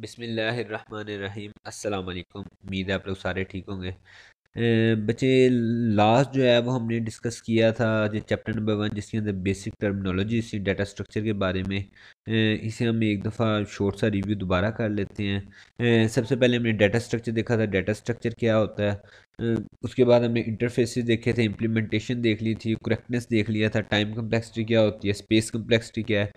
बिसमीम अल्लाम उम्मीद है आप लोग सारे ठीक होंगे बच्चे लास्ट जो है वो हमने डिस्कस किया था जो चैप्टर नंबर वन जिसके अंदर बेसिक टर्मिनोलॉजी इसी डाटा स्ट्रक्चर के बारे में इसे हम एक दफ़ा शॉर्ट सा रिव्यू दोबारा कर लेते हैं सबसे पहले हमने डाटा स्ट्रक्चर देखा था डाटा स्ट्रक्चर क्या होता है उसके बाद हमने इंटरफेसेस देखे थे इम्प्लीमेंटेशन देख ली थी करेक्टनेस देख लिया था टाइम कम्प्लेक्सिटी क्या होती है स्पेस कम्प्लेक्सिटी क्या है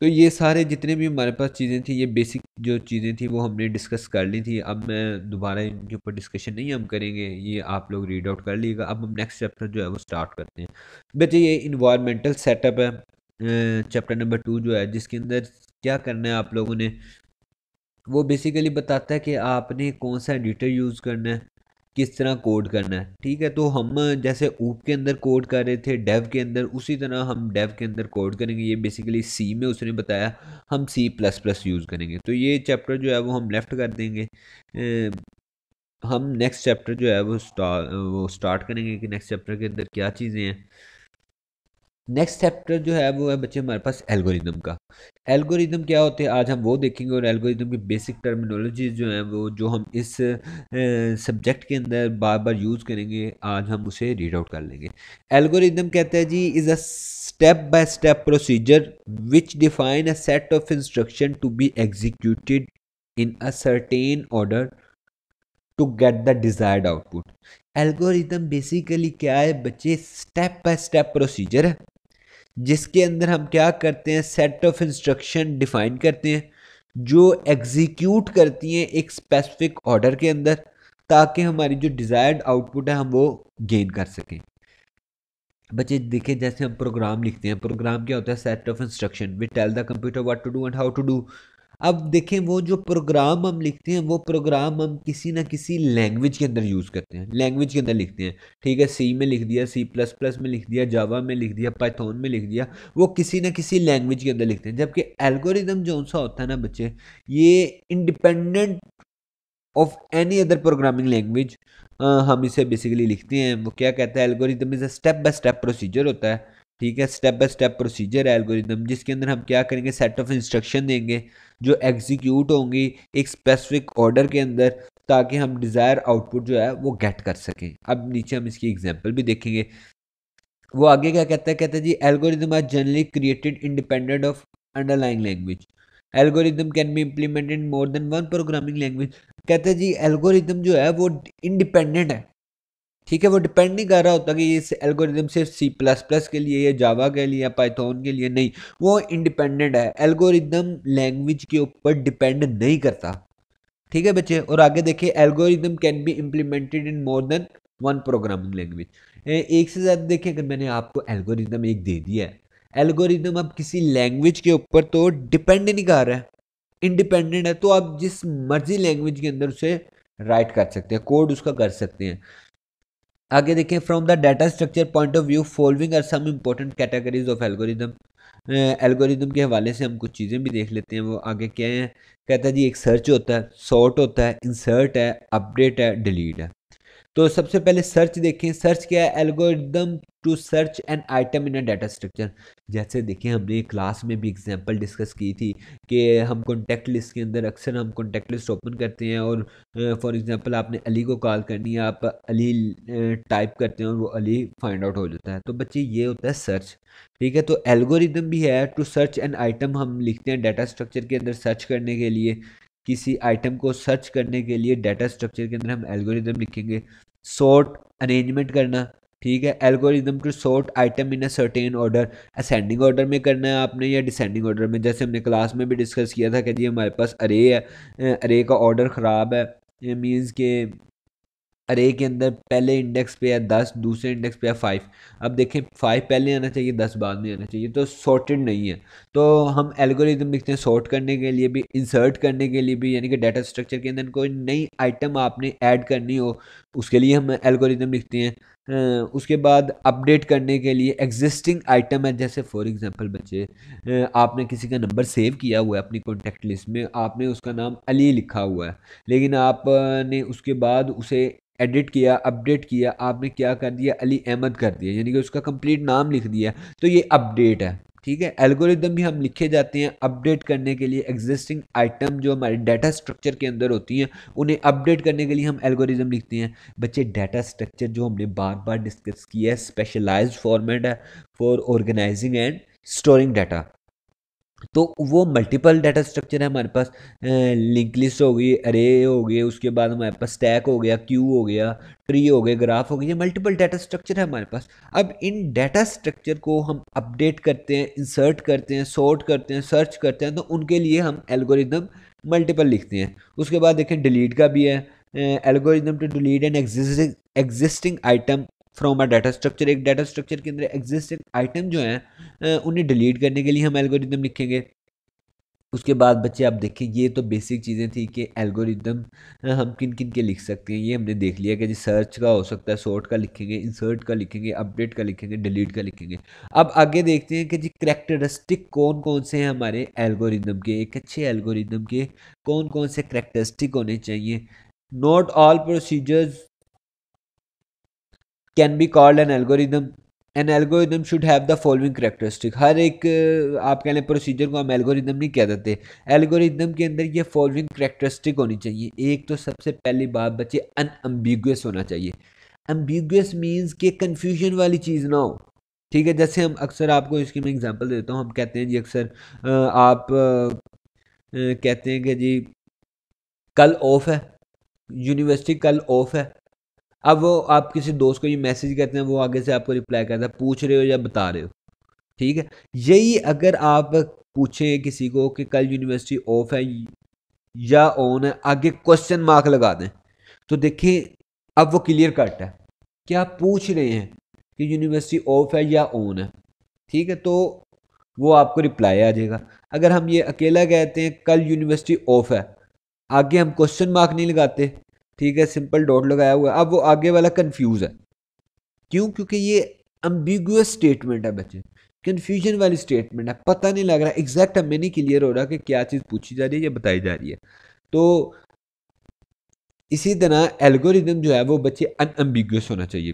तो ये सारे जितने भी हमारे पास चीज़ें थी ये बेसिक जो चीज़ें थी वो हमने डिस्कस कर ली थी अब मैं दोबारा इनके ऊपर डिस्कशन नहीं हम करेंगे ये आप लोग रीड आउट कर लीजिएगा अब हम नेक्स्ट चैप्टर जो है वो स्टार्ट करते हैं बच्चे ये इन्वायरमेंटल सेटअप है चैप्टर नंबर टू जो है जिसके अंदर क्या करना है आप लोगों ने वो बेसिकली बताता है कि आपने कौन सा एडिटर यूज़ करना है किस तरह कोड करना है ठीक है तो हम जैसे ऊप के अंदर कोड कर रहे थे डेव के अंदर उसी तरह हम डेव के अंदर कोड करेंगे ये बेसिकली सी में उसने बताया हम सी प्लस प्लस यूज़ करेंगे तो ये चैप्टर जो है वो हम लेफ़्ट कर देंगे हम नेक्स्ट चैप्टर जो है वो स्टार वो स्टार्ट करेंगे कि नेक्स्ट चैप्टर के अंदर क्या चीज़ें हैं नेक्स्ट चैप्टर जो है वो है बच्चे हमारे पास एल्गोरिदम का एल्गोरिदम क्या होते हैं आज हम वो देखेंगे और एल्गोरिदम की बेसिक टर्मिनोलॉजी जो है वो जो हम इस सब्जेक्ट के अंदर बार बार यूज़ करेंगे आज हम उसे रीड आउट कर लेंगे एल्गोरिदम कहते हैं जी is a step by step procedure which define a set of instruction to be executed in a certain order to get the desired output algorithm basically क्या है बच्चे स्टेप बाय स्टेप प्रोसीजर है जिसके अंदर हम क्या करते हैं सेट ऑफ इंस्ट्रक्शन डिफाइन करते हैं जो एग्जीक्यूट करती हैं एक स्पेसिफिक ऑर्डर के अंदर ताकि हमारी जो डिज़ायर्ड आउटपुट है हम वो गेन कर सकें बच्चे देखें जैसे हम प्रोग्राम लिखते हैं प्रोग्राम क्या होता है set of instruction we tell the computer what to do and how to do अब देखें वो जो प्रोग्राम हम लिखते हैं वो प्रोग्राम हम किसी ना किसी लैंग्वेज के अंदर यूज़ करते हैं लैंग्वेज के अंदर लिखते हैं ठीक है सी में लिख दिया सी प्लस प्लस में लिख दिया जावा में लिख दिया पाइथन में लिख दिया वो किसी ना किसी लैंग्वेज के अंदर लिखते हैं जबकि एल्गोरिदम जो सा होता है ना बच्चे ये independent of any other programming language हम इसे बेसिकली लिखते हैं वो क्या कहता है algorithm is a step by step procedure होता है ठीक है step by step procedure algorithm जिसके अंदर हम क्या करेंगे सेट ऑफ इंस्ट्रक्शन देंगे जो एग्जीक्यूट होंगी एक स्पेसिफिक ऑर्डर के अंदर ताकि हम डिज़ायर आउटपुट जो है वो गेट कर सकें अब नीचे हम इसकी एग्जांपल भी देखेंगे वो आगे क्या कहता है कहता है जी algorithm are generally created independent of underlying language algorithm can be implemented more than one programming language कहते हैं जी एल्गोरिदम जो है वो इंडिपेंडेंट है ठीक है वो डिपेंड नहीं कर रहा होता कि इस एल्गोरिदम सिर्फ सी प्लस प्लस के लिए या जावा के लिए या पाइथन के लिए नहीं वो इंडिपेंडेंट है एल्गोरिदम लैंग्वेज के ऊपर डिपेंड नहीं करता ठीक है बच्चे और आगे देखिए algorithm can be implemented in more than one programming language एक से ज़्यादा देखिए अगर मैंने आपको एल्गोरिदम एक दे दिया है एल्गोरिदम अब किसी लैंग्वेज के ऊपर तो डिपेंड नहीं कर रहा है इंडिपेंडेंट है तो आप जिस मर्जी लैंग्वेज के अंदर उसे राइट कर सकते हैं कोड उसका कर सकते हैं आगे देखें from the data structure point of view following are some important categories of algorithm algorithm के हवाले से हम कुछ चीज़ें भी देख लेते हैं वो आगे क्या है कहता है जी एक सर्च होता है सॉर्ट होता है इंसर्ट है अपडेट है डिलीट है तो सबसे पहले सर्च देखें सर्च क्या है algorithm to search an item in a data structure जैसे देखिए हमने क्लास में भी एग्जांपल डिस्कस की थी कि हम कॉन्टैक्ट लिस्ट के अंदर अक्सर हम कॉन्टैक्ट लिस्ट ओपन करते हैं और फॉर एग्जांपल आपने अली को कॉल करनी है आप अली टाइप करते हैं और वो अली फाइंड आउट हो जाता है तो बच्चे ये होता है सर्च ठीक है तो एल्गोरिदम भी है टू सर्च एन आइटम हम लिखते हैं डाटा स्ट्रक्चर के अंदर सर्च करने के लिए किसी आइटम को सर्च करने के लिए डाटा स्ट्रक्चर के अंदर हम एल्गोरिदम लिखेंगे सॉर्ट अरेंजमेंट करना ठीक है algorithm to sort item in a certain order ascending order में करना है आपने या डिसेंडिंग ऑर्डर में जैसे हमने क्लास में भी डिस्कस किया था कि जी हमारे पास अरे है अरे का ऑर्डर ख़राब है मीन्स के अरे के अंदर पहले इंडेक्स पे है दस दूसरे इंडेक्स पे है फाइव अब देखें फाइव पहले आना चाहिए दस बाद में आना चाहिए तो सॉर्टेड नहीं है तो हम एल्गोरिज्म लिखते हैं सॉर्ट करने के लिए भी इंसर्ट करने के लिए भी यानी कि डाटा स्ट्रक्चर के अंदर कोई नई आइटम आपने ऐड करनी हो उसके लिए हम एल्गोरिदम लिखते हैं उसके बाद अपडेट करने के लिए एग्जिस्टिंग आइटम है जैसे फॉर एग्जांपल बच्चे आपने किसी का नंबर सेव किया हुआ है अपनी कॉन्टैक्ट लिस्ट में आपने उसका नाम अली लिखा हुआ है लेकिन आपने उसके बाद उसे एडिट किया अपडेट किया आपने क्या कर दिया अली अहमद कर दिया यानी कि उसका कंप्लीट नाम लिख दिया तो ये अपडेट है ठीक है एल्गोरिदम भी हम लिखे जाते हैं अपडेट करने के लिए एग्जिस्टिंग आइटम जो हमारे डाटा स्ट्रक्चर के अंदर होती हैं उन्हें अपडेट करने के लिए हम एल्गोरिदम लिखते हैं बच्चे डाटा स्ट्रक्चर जो हमने बार बार डिस्कस किया है स्पेशलाइज्ड फॉर्मेट है for organising and storing data तो वो मल्टीपल डाटा स्ट्रक्चर है हमारे पास लिंक लिस्ट हो गई अरे हो गए उसके बाद हमारे पास स्टैक हो गया क्यू हो गया ट्री हो गए ग्राफ हो ये मल्टीपल डाटा स्ट्रक्चर है हमारे पास अब इन डाटा स्ट्रक्चर को हम अपडेट करते हैं इंसर्ट करते हैं सॉर्ट करते हैं सर्च करते हैं तो उनके लिए हम एल्गोरिदम मल्टीपल लिखते हैं उसके बाद देखें डिलीट का भी है algorithm to delete an existing existing item from a data structure एक डाटा स्ट्रक्चर के अंदर एग्जिस्टिंग आइटम जो हैं उन्हें डिलीट करने के लिए हम एल्गोरिदम लिखेंगे उसके बाद बच्चे आप देखें ये तो बेसिक चीज़ें थी कि एल्गोरिदम हम किन किन के लिख सकते हैं ये हमने देख लिया कि जी सर्च का हो सकता है सॉर्ट का लिखेंगे इंसर्ट का लिखेंगे अपडेट का लिखेंगे डिलीट का लिखेंगे अब आगे देखते हैं कि जी करेक्टरिस्टिक कौन कौन से हैं हमारे एल्गोरिदम के एक अच्छे एल्गोरिदम के कौन कौन से करेक्टरिस्टिक होने चाहिए not all procedures can be called an algorithm an algorithm should have the following characteristic हर एक आप कह लें प्रोसीजर को हम एल्गोरिदम नहीं कह देते एल्गोरिदम के अंदर ये फॉलोइंग करेक्टरिस्टिक होनी चाहिए एक तो सबसे पहली बात बच्चे अनअम्बिगस होना चाहिए अम्बिगस मीन्स के कन्फ्यूजन वाली चीज़ ना हो ठीक है जैसे हम अक्सर आपको इसकी मैं एग्जाम्पल देता हूँ हम कहते हैं जी अक्सर आप कहते हैं कि जी कल ऑफ है यूनिवर्सिटी कल ऑफ है अब वो आप किसी दोस्त को ये मैसेज करते हैं वो आगे से आपको रिप्लाई करता है पूछ रहे हो या बता रहे हो ठीक है यही अगर आप पूछें किसी को कि कल यूनिवर्सिटी ऑफ है या ऑन है आगे क्वेश्चन मार्क लगा दें तो देखें अब वो क्लियर कट है क्या आप पूछ रहे हैं कि यूनिवर्सिटी ऑफ है या ऑन है ठीक है तो वो आपको रिप्लाई आ जाएगा अगर हम ये अकेला कहते हैं कल यूनिवर्सिटी ऑफ है आगे हम क्वेश्चन मार्क नहीं लगाते ठीक है सिंपल डॉट लगाया हुआ है अब वो आगे वाला कन्फ्यूज़ है क्यों क्योंकि ये अम्बिगुअस स्टेटमेंट है बच्चे कन्फ्यूजन वाली स्टेटमेंट है पता नहीं लग रहा एग्जैक्ट हमें नहीं क्लियर हो रहा कि क्या चीज़ पूछी जा रही है या बताई जा रही है तो इसी तरह एल्गोरिदम जो है वो बच्चे अनअम्बिगुअस होना चाहिए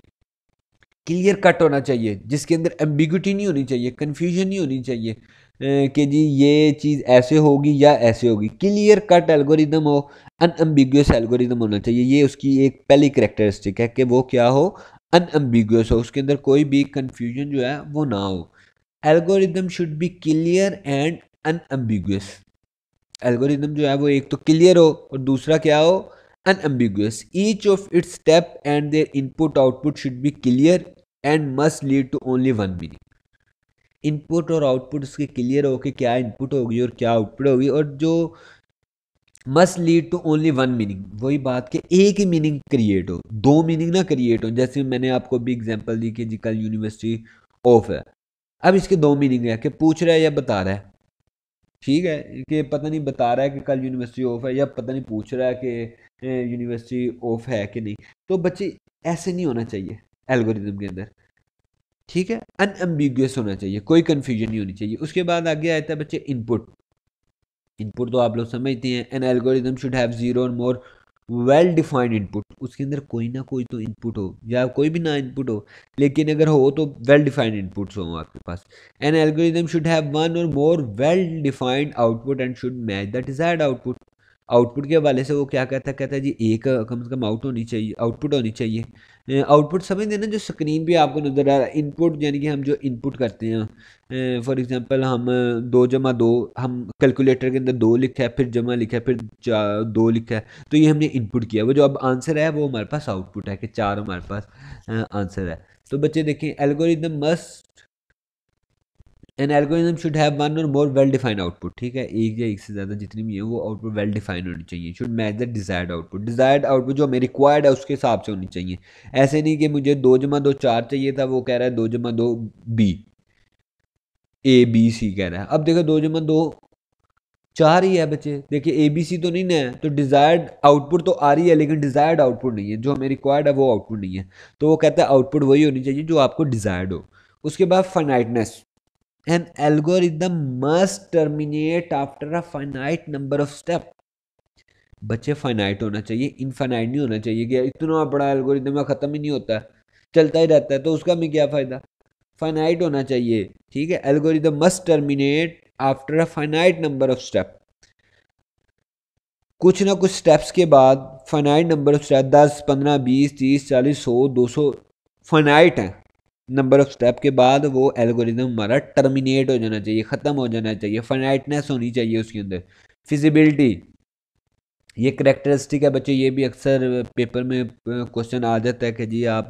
क्लियर कट होना चाहिए जिसके अंदर एम्बिगुटी नहीं होनी चाहिए कन्फ्यूजन नहीं होनी चाहिए कि जी ये चीज़ ऐसे होगी या ऐसे होगी क्लियर कट एल्गोरिदम हो अनअम्बिगस एल्गोरिदम होना चाहिए ये उसकी एक पहली करेक्टरिस्टिक है कि वो क्या हो अनअम्बिगस हो उसके अंदर कोई भी कन्फ्यूजन जो है वो ना हो algorithm should be clear and unambiguous algorithm जो है वो एक तो क्लियर हो और दूसरा क्या हो unambiguous each of its step and their input output should be clear and must lead to only one meaning input और आउटपुट उसके क्लियर हो कि क्या इनपुट होगी और क्या आउटपुट होगी और जो must lead to only one meaning वही बात कि एक ही मीनिंग क्रिएट हो दो मीनिंग ना क्रिएट हो जैसे मैंने आपको भी एग्जांपल दी कि जी कल यूनिवर्सिटी ऑफ है अब इसके दो मीनिंग है कि पूछ रहा है या बता रहा है ठीक है कि पता नहीं बता रहा है कि कल यूनिवर्सिटी ऑफ है या पता नहीं पूछ रहा है कि यूनिवर्सिटी ऑफ है कि नहीं तो बच्चे ऐसे नहीं होना चाहिए एल्गोरिज्म के अंदर ठीक है अनएम्बिगस होना चाहिए कोई कन्फ्यूजन नहीं होनी चाहिए उसके बाद आगे आता है बच्चे इनपुट इनपुट तो आप लोग समझते हैं an algorithm should have zero or more well defined input उसके अंदर कोई ना कोई तो इनपुट हो या कोई भी ना इनपुट हो लेकिन अगर हो तो वेल डिफाइंड इनपुट्स हों आपके पास an algorithm should have one or more well defined output and should match the desired output output के हवाले से वो क्या कहता है कहता है जी एक कम से कम आउट होनी चाहिए आउटपुट होनी चाहिए आउटपुट समझ देना जो स्क्रीन पे आपको नज़र आ रहा है इनपुट यानी कि हम जो इनपुट करते हैं फॉर एग्जांपल हम दो जमा दो हम कैलकुलेटर के अंदर दो लिखा है फिर जमा लिखा है फिर दो लिखा है तो ये हमने इनपुट किया वो जो अब आंसर है वो हमारे पास आउटपुट है कि चार हमारे पास आंसर है तो बच्चे देखें algorithm must an algorithm should have one or more well defined output ठीक है एक या एक से ज़्यादा जितनी भी है वो आउटपुट वेल डिफाइंड होनी चाहिए should match the desired output desired output जो हमें रिक्वायर्ड है उसके हिसाब से होनी चाहिए ऐसे नहीं कि मुझे दो जमा दो चार चाहिए था वो कह रहा है दो जमा दो बी ए बी सी कह रहा है अब देखो दो जमा दो चार ही है बच्चे देखिए ए बी सी तो नहीं ना है तो डिज़ायर्ड आउटपुट तो आ रही है लेकिन डिज़ायर्ड आउटपुट नहीं है जो हमें रिक्वायर्ड है वो आउटपुट नहीं है तो वो कहता है आउटपुट वही होनी चाहिए जो आपको डिज़ायर्ड हो उसके बाद finiteness an algorithm must terminate after a finite number of step बच्चे फाइनाइट होना चाहिए इनफाइनाइट नहीं होना चाहिए कि इतना बड़ा एल्गोरिदम ख़त्म ही नहीं होता चलता ही रहता है तो उसका भी क्या फ़ायदा फाइनाइट होना चाहिए ठीक है algorithm must terminate after a finite number of step कुछ ना कुछ स्टेप्स के बाद फाइनाइट नंबर ऑफ स्टेप दस पंद्रह बीस तीस चालीस सौ दो सौ फाइनाइट हैं नंबर ऑफ स्टेप के बाद वो एल्गोरिदम हमारा टर्मिनेट हो जाना चाहिए ख़त्म हो जाना चाहिए फनाइटनेस होनी चाहिए उसके अंदर फिजिबिलिटी ये करेक्टरिस्टिक है बच्चे ये भी अक्सर पेपर में क्वेश्चन आ जाता है कि जी आप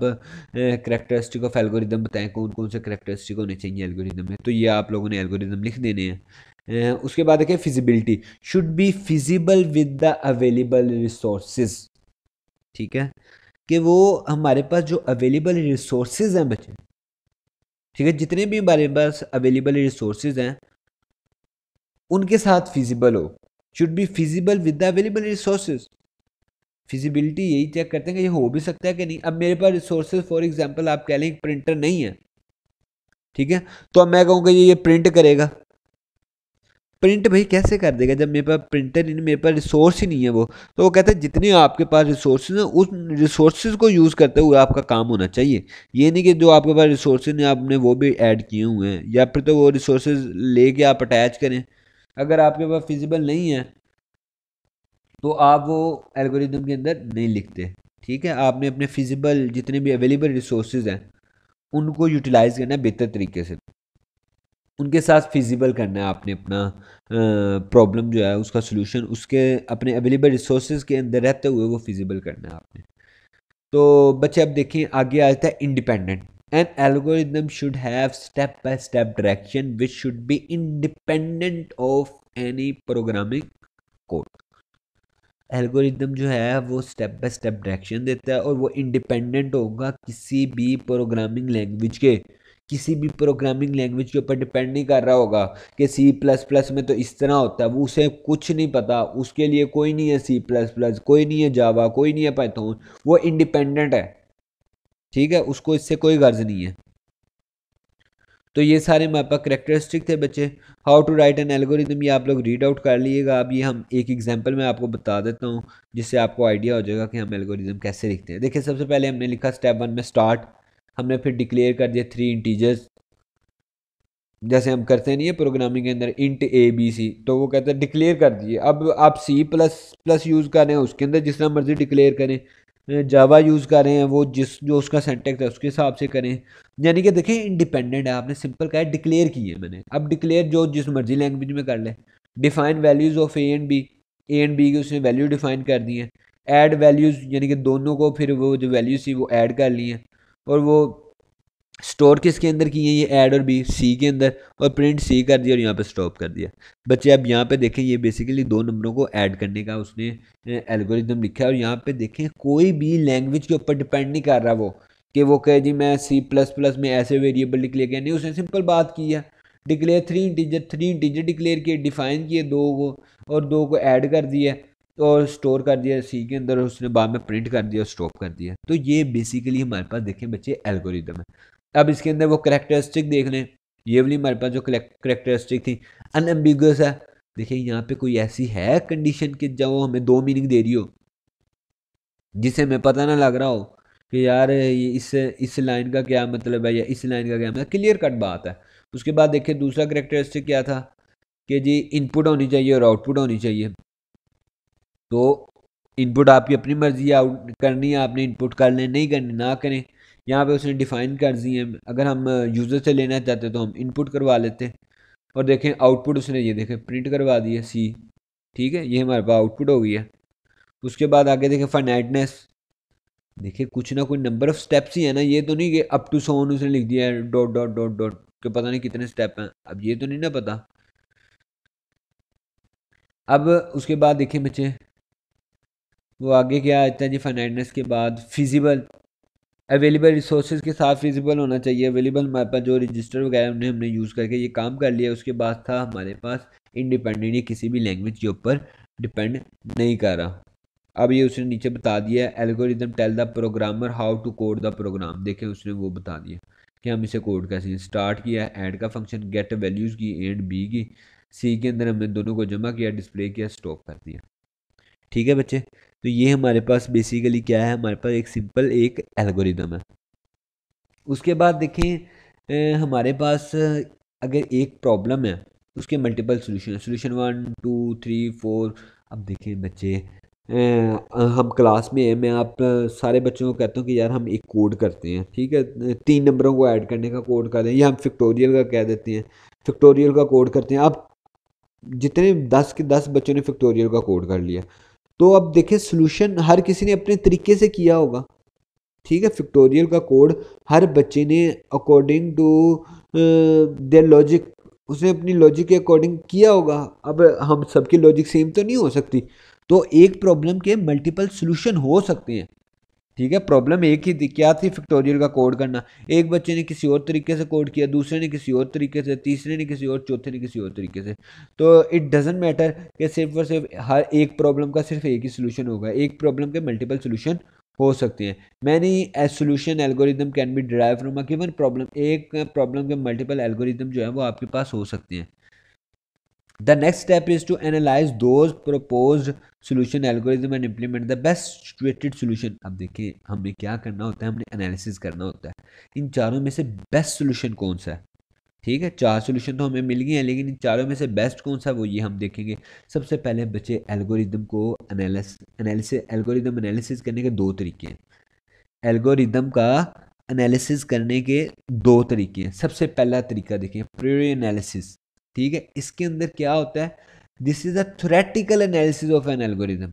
करेक्टरिस्टिक ऑफ एल्गोरिदम बताएं कौन कौन से करेक्टरिस्टिक होने चाहिए एल्गोरिदम में तो ये आप लोगों ने एल्गोरिदम लिख देने हैं उसके बाद देखें feasibility should be feasible with the available resources ठीक है कि वो हमारे पास जो अवेलेबल रिसोर्सेज हैं बचे ठीक है जितने भी हमारे पास अवेलेबल रिसोर्स हैं उनके साथ फिजिबल हो should be feasible with the available resource feasibility यही चेक करते हैं कि ये हो भी सकता है कि नहीं अब मेरे पास रिसोर्स फॉर एग्ज़ाम्पल आप कह लें प्रिंटर नहीं है ठीक है तो अब मैं कहूँगा ये ये प्रिंट करेगा प्रिंट भाई कैसे कर देगा जब मेरे पास प्रिंटर नहीं मेरे पास रिसोर्स ही नहीं है वो तो वो कहते हैं जितने आपके पास रिसोर्स हैं उस रिसोर्स को यूज़ करते हुए आपका काम होना चाहिए ये नहीं कि जो आपके पास रिसोर्स हैं आपने वो भी ऐड किए हुए हैं या फिर तो वो रिसोर्स लेके आप अटैच करें अगर आपके पास फिजिबल नहीं है तो आप वो एल्गोरिदम के अंदर नहीं लिखते ठीक है आपने अपने फिजिबल जितने भी अवेलेबल रिसोर्स हैं उनको यूटिलाइज़ करना बेहतर तरीके से उनके साथ फिजिबल करना है आपने अपना प्रॉब्लम जो है उसका सोल्यूशन उसके अपने अवेलेबल रिसोर्स के अंदर रहते हुए वो फिजिबल करना है आपने तो बच्चे अब देखें आगे आ जाता है independent an algorithm should have step by step direction which should be independent of any programming code algorithm जो है वो स्टेप बाय स्टेप डायरेक्शन देता है और वो इंडिपेंडेंट होगा किसी भी प्रोग्रामिंग लैंग्वेज के किसी भी प्रोग्रामिंग लैंग्वेज के ऊपर डिपेंड नहीं कर रहा होगा कि सी प्लस प्लस में तो इस तरह होता है वो उसे कुछ नहीं पता उसके लिए कोई नहीं है सी प्लस प्लस कोई नहीं है जावा कोई नहीं है पैथोन वो इंडिपेंडेंट है ठीक है उसको इससे कोई गर्ज नहीं है तो ये सारे मेरे पास करेक्टरिस्टिक थे बच्चे how to write an algorithm ये आप लोग रीड आउट कर लीजिएगा अब ये हम एक एग्जांपल में आपको बता देता हूँ जिससे आपको आइडिया हो जाएगा कि हम एल्गोरिदम कैसे लिखते हैं देखिए सबसे पहले हमने लिखा स्टेप वन में स्टार्ट हमने फिर डिक्लेयर कर दिया थ्री इंटीजर्स जैसे हम करते नहीं है प्रोग्रामिंग के अंदर इंट ए बी सी तो वो कहते हैं डिक्लेयर कर दिए अब आप सी प्लस प्लस यूज़ कर रहे हैं उसके अंदर जिस तरह मर्ज़ी डिक्लेयर करें जावा यूज़ कर रहे हैं वो जिस जो उसका सेंटेक्स है उसके हिसाब से करें यानी कि देखें इंडिपेंडेंट है आपने सिंपल कहा डिक्लेयर की है मैंने अब डिक्लेयर जो जिस मर्ज़ी लैंग्वेज में कर लें define values of A and B A and B की उसने वैल्यू डिफाइन कर दी है एड वैल्यूज़ यानी कि दोनों को फिर वो जो वैल्यूज़ थी वो ऐड कर ली हैं और वो स्टोर किसके अंदर की है ये ऐड और बी सी के अंदर और प्रिंट सी कर दिया और यहाँ पे स्टॉप कर दिया बच्चे अब यहाँ पे देखें ये बेसिकली दो नंबरों को ऐड करने का उसने एल्गोरिथम लिखा है और यहाँ पे देखें कोई भी लैंग्वेज के ऊपर डिपेंड नहीं कर रहा वो कि वो कहे जी मैं सी प्लस प्लस में ऐसे वेरिएबल डिक्लेयर किया नहीं उसने सिंपल बात की है declare three integer three integer declare किए डिफाइन किए दो को और दो को ऐड कर दिया तो और स्टोर कर दिया सी के अंदर उसने बाद में प्रिंट कर दिया और स्टॉप कर दिया तो ये बेसिकली हमारे पास देखें बच्चे एल्गोरिदम है अब इसके अंदर वो करेक्टरिस्टिक देख लें ये वाली हमारे पास जो करेक्टरिस्टिक थी अनएम्बिगस है देखिए यहाँ पे कोई ऐसी है कंडीशन कि जब हमें दो मीनिंग दे रही हो जिसे हमें पता ना लग रहा हो कि यार ये इस इस लाइन का क्या मतलब है या इस लाइन का क्या मतलब क्लियर कट बात है उसके बाद देखिए दूसरा करेक्टरिस्टिक क्या था कि जी इनपुट होनी चाहिए और आउटपुट होनी चाहिए तो इनपुट आपकी अपनी मर्जी है आउट करनी है आपने इनपुट कर लें नहीं करनी ना करें यहाँ पे उसने डिफ़ाइन कर दी है अगर हम यूज़र से लेना चाहते तो हम इनपुट करवा लेते और देखें आउटपुट उसने ये देखें प्रिंट करवा दी है सी ठीक है ये हमारे पास आउटपुट हो गई है उसके बाद आगे देखें फाइनाइटनेस देखिए कुछ ना कुछ नंबर ऑफ स्टेप्स ही है ना ये तो नहीं कि अप टू सोन उसने लिख दिया है डॉट डॉट डॉट डॉट के पता नहीं कितने स्टेप हैं अब ये तो नहीं ना पता अब उसके बाद देखें बच्चे वो आगे क्या आता है जी फर्नांडस के बाद फिजिबल अवेलेबल रिसोर्स के साथ फिजिबल होना चाहिए अवेलेबल हमारे पास जो रजिस्टर वगैरह हमने हमने यूज़ करके ये काम कर लिया उसके बाद था हमारे पास इंडिपेंडेंट किसी भी लैंग्वेज के ऊपर डिपेंड नहीं कर रहा अब ये उसने नीचे बता दिया algorithm tell the programmer how to code the program देखें उसने वो बता दिया कि हम इसे कोड कैसे स्टार्ट किया एंड का फंक्शन गेट वैल्यूज़ की एंड बी की सी के अंदर हमने दोनों को जमा किया डिस्प्ले किया स्टॉप कर दिया ठीक है बच्चे तो ये हमारे पास बेसिकली क्या है हमारे पास एक सिंपल एक एल्गोरिदम है उसके बाद देखें हमारे पास अगर एक प्रॉब्लम है तो उसके multiple solution solution one two three four अब देखें बच्चे हम क्लास में हैं मैं आप सारे बच्चों को कहता हूँ कि यार हम एक कोड करते हैं ठीक है तीन नंबरों को ऐड करने का कोड कर दें हैं या हम फिक्टोरियल का कह देते हैं फिक्टोरियल का कोड करते हैं अब जितने दस के दस बच्चों ने फिक्टोरियल का कोड कर लिया तो अब देखें सोल्यूशन हर किसी ने अपने तरीके से किया होगा ठीक है फिक्टोरियल का कोड हर बच्चे ने अकॉर्डिंग टू देर लॉजिक उसने अपनी लॉजिक के अकॉर्डिंग किया होगा अब हम सबकी लॉजिक सेम तो नहीं हो सकती तो एक प्रॉब्लम के मल्टीपल सोल्यूशन हो सकते हैं ठीक है प्रॉब्लम एक ही क्या थी फैक्टोरियल का कोड करना एक बच्चे ने किसी और तरीके से कोड किया दूसरे ने किसी और तरीके से तीसरे ने किसी और चौथे ने किसी और तरीके से तो इट डजेंट मैटर कि सिर्फ और सिर्फ हर एक प्रॉब्लम का सिर्फ एक ही सोल्यूशन होगा एक प्रॉब्लम के मल्टीपल सोल्यूशन हो सकते हैं many a solution algorithm can be derive from a given problem एक प्रॉब्लम के मल्टीपल एल्गोरिदम जो है वो आपके पास हो सकते हैं the next step is to analyse those propose solution algorithm and implement the best situated solution अब देखें हमें क्या करना होता है हमने एनालिसिस करना होता है इन चारों में से बेस्ट सोल्यूशन कौन सा है ठीक है चार सोल्यूशन तो हमें मिल गए हैं लेकिन इन चारों में से बेस्ट कौन सा वो ये हम देखेंगे सबसे पहले बच्चे एल्गोरिदम को एनालिस एनालिसिस एल्गोरिदम एनालिसिस करने के दो तरीके हैं एल्गोरिदम का एनालिसिस करने के दो तरीके हैं सबसे पहला तरीका देखें प्योर एनालिसिस ठीक है इसके अंदर क्या होता है this is a theoretical analysis of an algorithm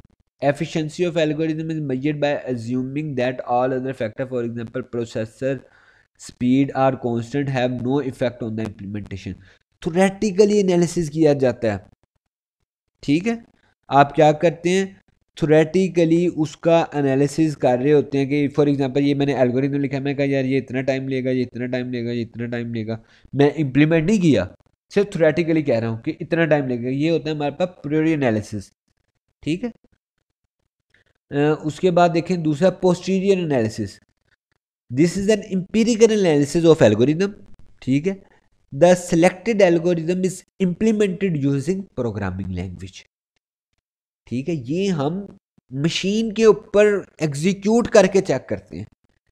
efficiency of algorithm is measured by assuming that all other factor for example processor speed are constant have no effect on the implementation theoretically analysis किया जाता है ठीक है आप क्या करते हैं theoretically उसका एनालिसिस कर रहे होते हैं कि फॉर एग्जांपल ये मैंने एल्गोरिथम लिखा मैं कहा यार ये इतना टाइम लेगा ये इतना टाइम लेगा ये इतना टाइम लेगा मैं इम्प्लीमेंट नहीं किया सिर्फ थ्रेटिकली कह रहा हूँ कि इतना टाइम लगेगा ये होता है हमारे पास प्रियोरी एनालिसिस ठीक है उसके बाद देखें दूसरा posterior analysis this is an empirical analysis of algorithm ठीक है the selected algorithm is implemented using programming language ठीक है ये हम मशीन के ऊपर एग्जीक्यूट करके चेक करते हैं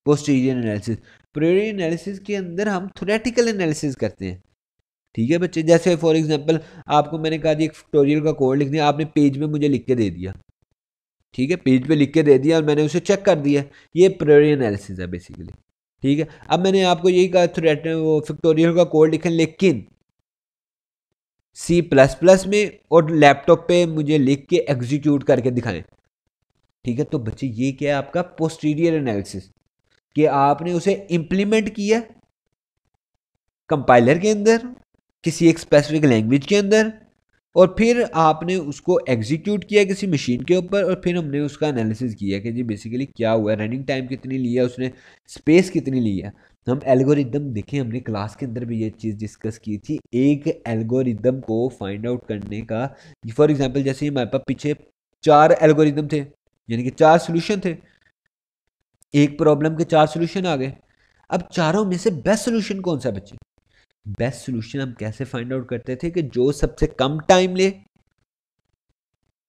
पोस्टीरियर एनालिसिस प्रियोरी एनालिसिस के अंदर हम थोरेटिकल एनालिसिस करते हैं ठीक है बच्चे जैसे फॉर एग्जाम्पल आपको मैंने कहा जी एक फिक्टोरियल का कोड लिख दिया आपने पेज में मुझे लिख के दे दिया ठीक है पेज पे लिख के दे दिया और मैंने उसे चेक कर दिया ये प्रायोरी एनालिसिस है बेसिकली ठीक है अब मैंने आपको यही कहा थ्रेट वो फिक्टोरियल का कोड लिखे लेकिन सी प्लस प्लस में और लैपटॉप पे मुझे लिख के एग्जीक्यूट करके दिखाएं ठीक है तो बच्चे ये क्या है आपका पोस्टीरियर एनालिसिस कि आपने उसे इम्प्लीमेंट किया कंपाइलर के अंदर किसी एक स्पेसिफिक लैंग्वेज के अंदर और फिर आपने उसको एग्जीक्यूट किया किसी मशीन के ऊपर और फिर हमने उसका एनालिसिस किया कि जी बेसिकली क्या हुआ रनिंग टाइम कितनी लिया उसने स्पेस कितनी लिया तो हम एल्गोरिदम देखें हमने क्लास के अंदर भी ये चीज़ डिस्कस की थी एक एल्गोरिदम को फाइंड आउट करने का फॉर एग्जांपल जैसे हमारे पास पीछे चार एल्गोरिदम थे यानी कि चार सोल्यूशन थे एक प्रॉब्लम के चार सोल्यूशन आ गए अब चारों में से बेस्ट सोल्यूशन कौन सा बच्चे बेस्ट सोल्यूशन हम कैसे फाइंड आउट करते थे कि जो सबसे कम टाइम ले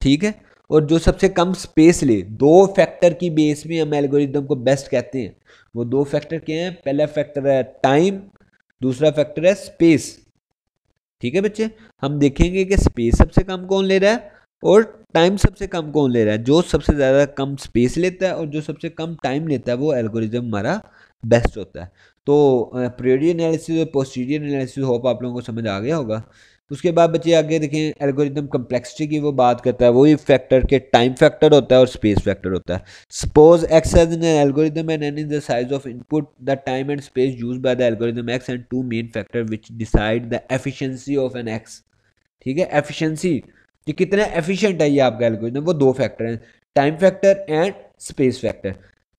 ठीक है और जो सबसे कम स्पेस ले दो फैक्टर की बेस में हम एल्गोरिदम को बेस्ट कहते हैं वो दो फैक्टर क्या हैं पहला फैक्टर है टाइम दूसरा फैक्टर है स्पेस ठीक है बच्चे हम देखेंगे कि स्पेस सबसे कम कौन ले रहा है और टाइम सबसे कम कौन ले रहा है जो सबसे ज़्यादा कम स्पेस लेता है और जो सबसे कम टाइम लेता है वो एल्गोरिज्म हमारा बेस्ट होता है तो प्रेडी एनालिसिस और पोस्टीरियर एनालिसिस होप आप लोगों को समझ आ गया होगा उसके बाद बच्चे आगे देखें एल्गोरिदम कम्प्लेक्सिटी की वो बात करता है वही फैक्टर के टाइम फैक्टर होता है और स्पेस फैक्टर होता है suppose X as an algorithm and N is the size of input the time and space use by the algorithm X and two main factor which decide the efficiency of an X ठीक है efficiency ये कितना efficient है ये आपका algorithm वो दो factor हैं time factor and space factor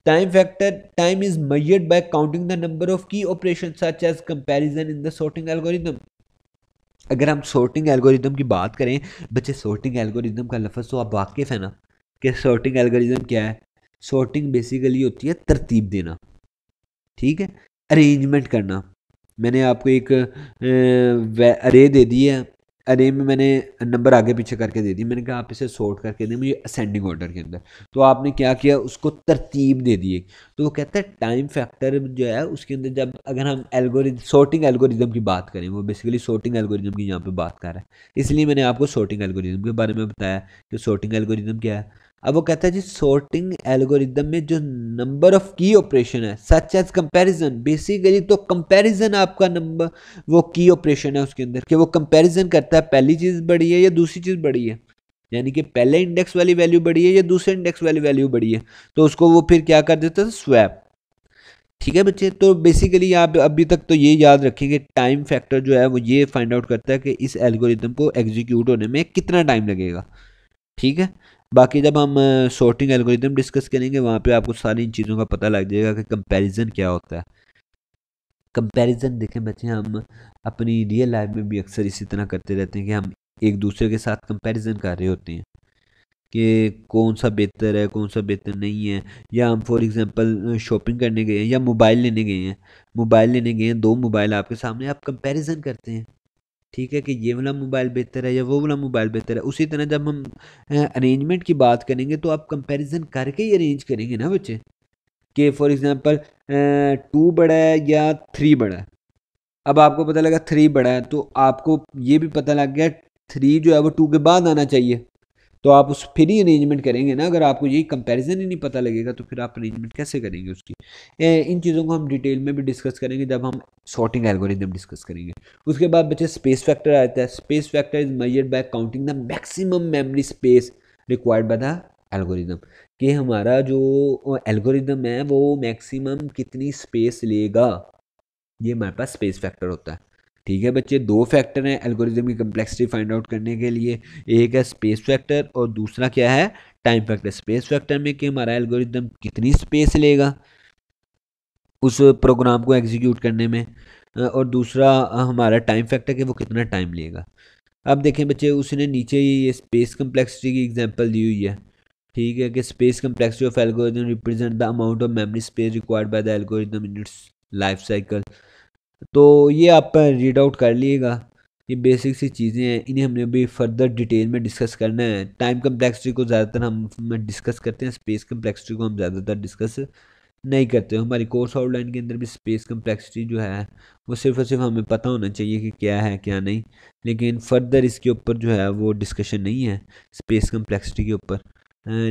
time factor time is made by counting the number of key operation such as comparison in दोटिंग सोर्टिंग एल्गोरिदम अगर हम सोटिंग एल्गोरिदम की बात करें बच्चे सोटिंग एल्गोरिदम का लफज तो आप वाकिफ है ना कि सोर्टिंग एल्गोरिदम क्या है सोटिंग बेसिकली होती है तरतीब देना ठीक है अरेंजमेंट करना मैंने आपको एक अरे दे दी है अरे में मैंने नंबर आगे पीछे करके दे दी मैंने कहा आप इसे सॉर्ट करके दें मुझे असेंडिंग ऑर्डर के अंदर तो आपने क्या किया उसको तरतीब दे दी तो वो कहता है टाइम फैक्टर जो है उसके अंदर जब अगर हम एल्गोरिज सॉर्टिंग एल्गोरिज्म की बात करें वो बेसिकली सॉर्टिंग एल्गोरिज्म की यहाँ पे बात कर रहा है इसलिए मैंने आपको सॉर्टिंग एल्गोरिज्म के बारे में बताया कि सॉर्टिंग एल्गोरिज्म क्या है अब वो कहता है जी सॉर्टिंग एल्गोरिदम में जो नंबर ऑफ की ऑपरेशन है सच एज कंपैरिजन बेसिकली तो कंपैरिजन आपका नंबर वो की ऑपरेशन है उसके अंदर कि वो कंपैरिजन करता है पहली चीज़ बड़ी है या दूसरी चीज़ बड़ी है यानी कि पहले इंडेक्स वाली वैल्यू बड़ी है या दूसरे इंडेक्स वाली वैल्यू बड़ी है तो उसको वो फिर क्या कर देता है स्वैप ठीक है बच्चे तो बेसिकली आप अभी तक तो ये याद कि टाइम फैक्टर जो है वो ये फाइंड आउट करता है कि इस एल्गोरिदम को एग्जीक्यूट होने में कितना टाइम लगेगा ठीक है बाकी जब हम सॉर्टिंग एल्गोरिथम डिस्कस करेंगे वहाँ पे आपको सारी इन चीज़ों का पता लग जाएगा कि कंपैरिजन क्या होता है कंपैरिजन देखें बच्चे हम अपनी रियल लाइफ में भी अक्सर इसी तरह करते रहते हैं कि हम एक दूसरे के साथ कंपैरिजन कर रहे होते हैं कि कौन सा बेहतर है कौन सा बेहतर नहीं है या हम फॉर एग्जांपल शॉपिंग करने गए हैं या मोबाइल लेने गए हैं मोबाइल लेने गए हैं दो मोबाइल आपके सामने आप कंपैरिजन करते हैं ठीक है कि ये वाला मोबाइल बेहतर है या वो वाला मोबाइल बेहतर है उसी तरह जब हम अरेंजमेंट की बात करेंगे तो आप कंपैरिजन करके ही अरेंज करेंगे ना बच्चे कि फॉर एग्ज़ाम्पल टू बड़ा है या थ्री बड़ा है अब आपको पता लगा थ्री बड़ा है तो आपको ये भी पता लग गया थ्री जो है वो टू के बाद आना चाहिए तो आप उस फिर ही अरेंजमेंट करेंगे ना अगर आपको यही कंपैरिजन ही नहीं पता लगेगा तो फिर आप अरेंजमेंट कैसे करेंगे उसकी इन चीज़ों को हम डिटेल में भी डिस्कस करेंगे जब हम सॉर्टिंग एल्गोरिदम डिस्कस करेंगे उसके बाद बच्चे स्पेस फैक्टर आता है space factor is measured by counting the maximum memory space required by the algorithm कि हमारा जो एल्गोरिदम है वो मैक्सिमम कितनी स्पेस लेगा ये हमारे पास स्पेस फैक्टर होता है ठीक है बच्चे दो फैक्टर हैं एल्गोरिज्म की कम्प्लेक्सिटी फाइंड आउट करने के लिए एक है स्पेस फैक्टर और दूसरा क्या है टाइम फैक्टर स्पेस फैक्टर में कि हमारा एल्गोरिज्म कितनी स्पेस लेगा उस प्रोग्राम को एग्जीक्यूट करने में और दूसरा हमारा टाइम फैक्टर कि वो कितना टाइम लेगा अब देखें बच्चे उसने नीचे ये स्पेस कम्प्लेक्सिटी की एग्जांपल दी हुई है ठीक है कि space complexity of algorithm represent the amount of memory space required by the algorithm in its life cycle तो ये आप रीड आउट कर लिएगा ये बेसिक सी चीज़ें हैं इन्हें हमने अभी फर्दर डिटेल में डिस्कस करना है टाइम कम्प्लेक्सिटी को ज़्यादातर हम डिस्कस करते हैं स्पेस कम्प्लेक्सिटी को हम ज़्यादातर डिस्कस नहीं करते हमारी कोर्स आउटलाइन के अंदर भी स्पेस कम्प्लेक्सिटी जो है वो सिर्फ और सिर्फ हमें पता होना चाहिए कि क्या है क्या नहीं लेकिन फर्दर इसके ऊपर जो है वो डिस्कशन नहीं है स्पेस कम्प्लेक्सिटी के ऊपर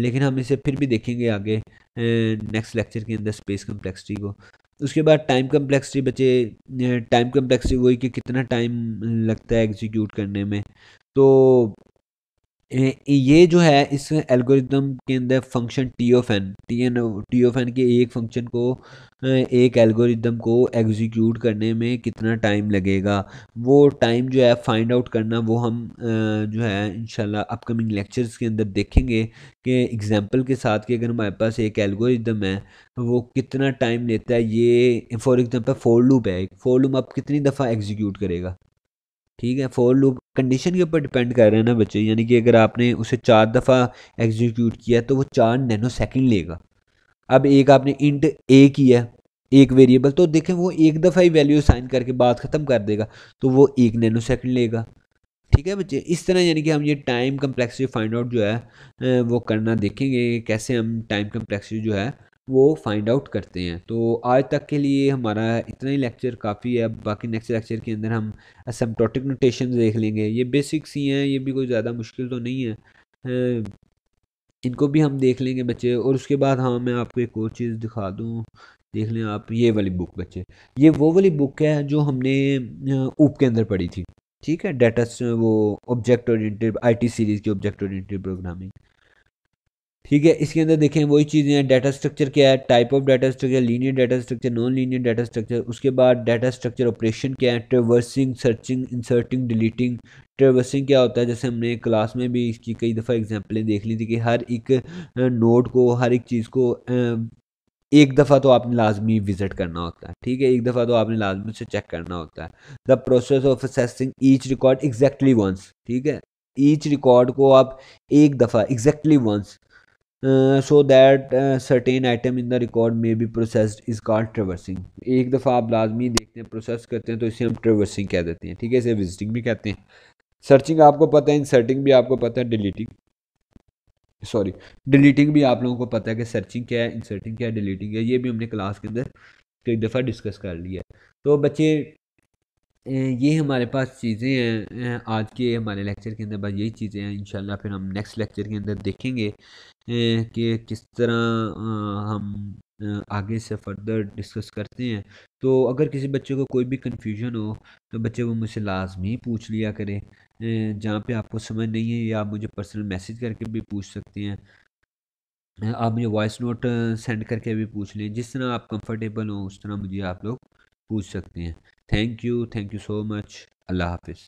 लेकिन हम इसे फिर भी देखेंगे आगे नेक्स्ट लेक्चर के अंदर स्पेस कम्प्लेक्सिटी को उसके बाद टाइम कम्प्लेक्सिटी बचे टाइम कम्प्लेक्सिटी वही कि कितना टाइम लगता है एग्जीक्यूट करने में तो ये जो है इस एल्गोरिथम के अंदर function T of N T N T of N के एक फंक्शन को एक एल्गोरिदम को एग्जीक्यूट करने में कितना टाइम लगेगा वो टाइम जो है फाइंड आउट करना वो हम जो है इंशाल्लाह अपकमिंग लेक्चर्स के अंदर देखेंगे कि एग्जांपल के साथ कि अगर हमारे पास एक एल्गोरिथम है तो वो कितना टाइम लेता है ये फॉर एग्ज़ाम्पल फोर लूप है फोर लूप आप कितनी दफ़ा एग्जीक्यूट करेगा ठीक है फोर लूप कंडीशन के ऊपर डिपेंड कर रहे हैं ना बच्चे यानी कि अगर आपने उसे चार दफ़ा एग्जीक्यूट किया तो वो चार नैनो सेकेंड लेगा अब एक आपने इंट ए किया एक वेरिएबल तो देखें वो एक दफ़ा ही वैल्यू साइन करके बात ख़त्म कर देगा तो वो एक नैनो सेकेंड लेगा ठीक है बच्चे इस तरह यानी कि हम ये टाइम कम्प्लेक्सिटी फाइंड आउट जो है वो करना देखेंगे कैसे हम टाइम कम्प्लेक्सिटी जो है वो फाइंड आउट करते हैं तो आज तक के लिए हमारा इतना ही लेक्चर काफ़ी है बाकी नेक्स्ट लेक्चर के अंदर हम असमटोटिक नोटेशन देख लेंगे ये बेसिक्स ही हैं ये भी कोई ज़्यादा मुश्किल तो नहीं है इनको भी हम देख लेंगे बच्चे और उसके बाद हाँ मैं आपको एक और चीज़ दिखा दूँ देख लें आप ये वाली बुक बच्चे ये वो वाली बुक है जो हमने ऊप के अंदर पढ़ी थी ठीक है डेटा वो ऑब्जेक्ट ओरिएंटेड आईटी सीरीज़ की ऑब्जेक्ट ओरिएंटेड प्रोग्रामिंग ठीक है इसके अंदर देखें वही चीज़ें हैं डाटा स्ट्रक्चर क्या है type of data structure linear data structure non linear data structure उसके बाद डाटा स्ट्रक्चर ऑपरेशन क्या है traversing searching inserting deleting traversing क्या होता है जैसे हमने क्लास में भी इसकी कई दफ़ा एग्जाम्पलें देख ली थी कि हर एक नोट को हर एक चीज़ को एक दफ़ा तो आपने लाजमी विज़िट करना होता है ठीक है एक दफ़ा तो आपने लाजमी से चेक करना होता है the process of accessing each record exactly once ठीक है ईच रिकॉर्ड को आप एक दफ़ा exactly once so that certain item in the record में be processed is called traversing एक दफ़ा आप लाजमी देखते हैं प्रोसेस करते हैं तो इसे हम ट्रेवर्सिंग कह देते हैं ठीक है इसे विजिटिंग भी कहते हैं सर्चिंग आपको पता है इंसर्टिंग भी आपको पता है डिलीटिंग सॉरी डिलीटिंग भी आप लोगों को पता है कि सर्चिंग क्या है इंसर्टिंग क्या है डिलीटिंग क्या है ये भी हमने क्लास के अंदर कई दफ़ा डिस्कस कर लिया है तो बच्चे ये हमारे पास चीज़ें हैं आज के हमारे लेक्चर के अंदर बस यही चीज़ें हैं इंशाल्लाह फिर हम नेक्स्ट लेक्चर के अंदर देखेंगे कि किस तरह हम आगे से फर्दर डिस्कस करते हैं तो अगर किसी बच्चे को कोई भी कन्फ्यूजन हो तो बच्चे वो मुझसे लाजमी पूछ लिया करें जहाँ पे आपको समझ नहीं है या आप मुझे पर्सनल मैसेज करके भी पूछ सकते हैं आप मुझे वॉइस नोट सेंड करके भी पूछ लें जिस तरह आप कंफर्टेबल हो उस तरह मुझे आप लोग पूछ सकते हैं Thank you. Thank you so much. Allah Hafiz.